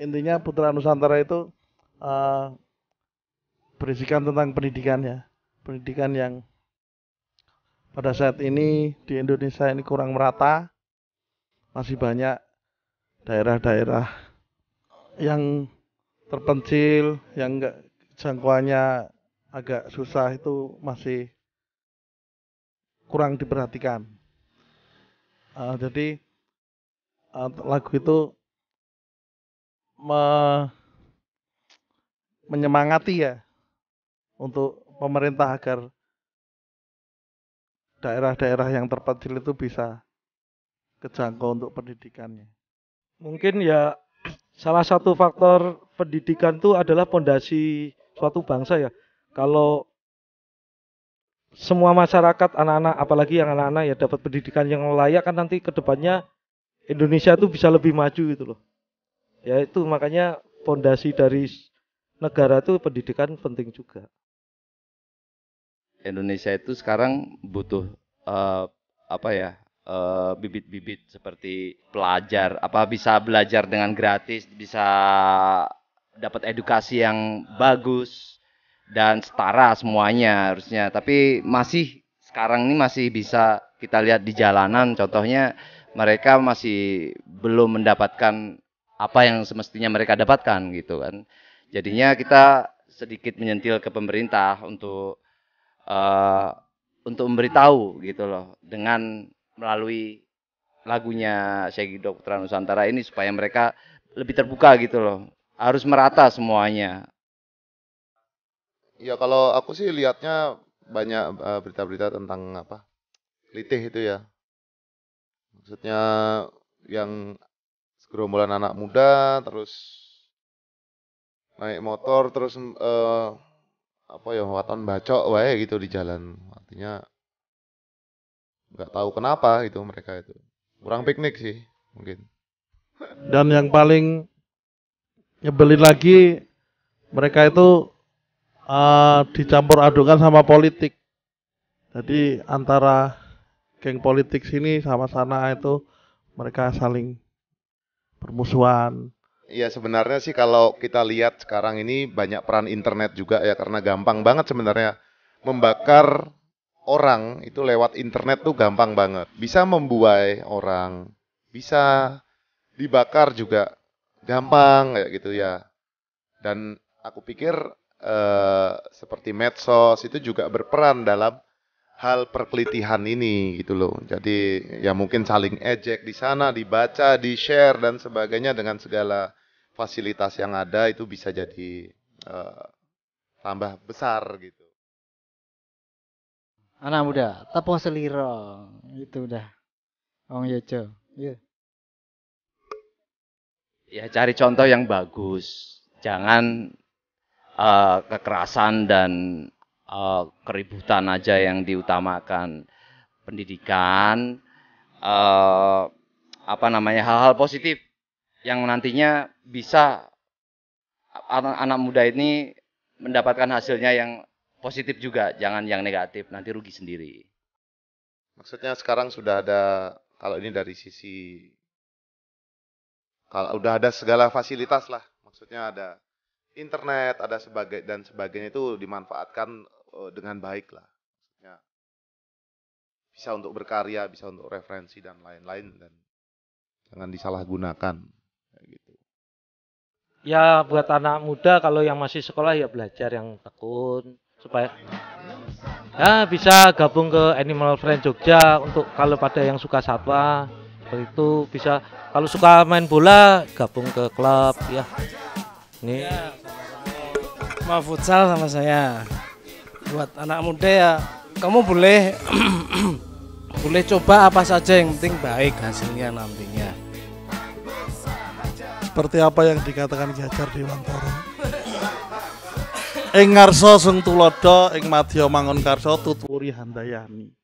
intinya Putra Nusantara itu uh, berisikan tentang pendidikannya, pendidikan yang pada saat ini di Indonesia ini kurang merata, masih banyak daerah-daerah yang terpencil, yang enggak jangkauannya agak susah itu masih kurang diperhatikan. Uh, jadi uh, lagu itu me menyemangati ya untuk pemerintah agar daerah-daerah yang terpencil itu bisa kejangkau untuk pendidikannya. Mungkin ya salah satu faktor pendidikan itu adalah pondasi suatu bangsa ya. Kalau semua masyarakat anak-anak apalagi yang anak-anak ya dapat pendidikan yang layak kan nanti kedepannya Indonesia itu bisa lebih maju gitu loh ya itu makanya fondasi dari negara itu pendidikan penting juga Indonesia itu sekarang butuh uh, apa ya eh, bibit-bibit uh, bibit -bibit seperti pelajar apa bisa belajar dengan gratis bisa dapat edukasi yang bagus dan setara semuanya harusnya tapi masih sekarang ini masih bisa kita lihat di jalanan contohnya mereka masih belum mendapatkan apa yang semestinya mereka dapatkan gitu kan. Jadinya kita sedikit menyentil ke pemerintah untuk uh, untuk memberitahu gitu loh dengan melalui lagunya Syekh Dr. Nusantara ini supaya mereka lebih terbuka gitu loh. Harus merata semuanya. Ya kalau aku sih lihatnya banyak eh, berita-berita tentang apa? Litih itu ya. Maksudnya yang gerombolan anak muda terus naik motor terus uh, apa ya waton bacok wae gitu di jalan artinya nggak tahu kenapa gitu mereka itu kurang piknik sih mungkin dan yang paling nyebelin lagi mereka itu uh, dicampur adukan sama politik jadi antara geng politik sini sama sana itu mereka saling permusuhan. Iya sebenarnya sih kalau kita lihat sekarang ini banyak peran internet juga ya karena gampang banget sebenarnya membakar orang itu lewat internet tuh gampang banget. Bisa membuai orang, bisa dibakar juga gampang kayak gitu ya. Dan aku pikir eh, seperti medsos itu juga berperan dalam hal perkelitihan ini gitu loh. Jadi ya mungkin saling ejek di sana, dibaca, di-share dan sebagainya dengan segala fasilitas yang ada itu bisa jadi uh, tambah besar gitu. Anak muda, tepo seliro itu udah. ong Yojo. Yeah. Ya cari contoh yang bagus. Jangan uh, kekerasan dan uh, keributan aja yang diutamakan pendidikan uh, apa namanya hal-hal positif yang nantinya bisa anak, anak muda ini mendapatkan hasilnya yang positif juga jangan yang negatif nanti rugi sendiri maksudnya sekarang sudah ada kalau ini dari sisi kalau udah ada segala fasilitas lah maksudnya ada internet ada sebagai dan sebagainya itu dimanfaatkan Eh, dengan baik lah. Maksudnya bisa untuk berkarya, bisa untuk referensi dan lain-lain dan jangan disalahgunakan kayak gitu. Ya buat anak muda kalau yang masih sekolah ya belajar yang tekun supaya ya bisa gabung ke Animal Friend Jogja untuk kalau pada yang suka satwa seperti itu bisa kalau suka main bola gabung ke klub ya Nih. ya, mau futsal sama saya buat anak muda ya kamu boleh boleh coba apa saja yang penting baik hasilnya nantinya seperti apa yang dikatakan Jajar Dewantoro Ing ngarsa sung tulodo ing madya mangun karsa tuturi handayani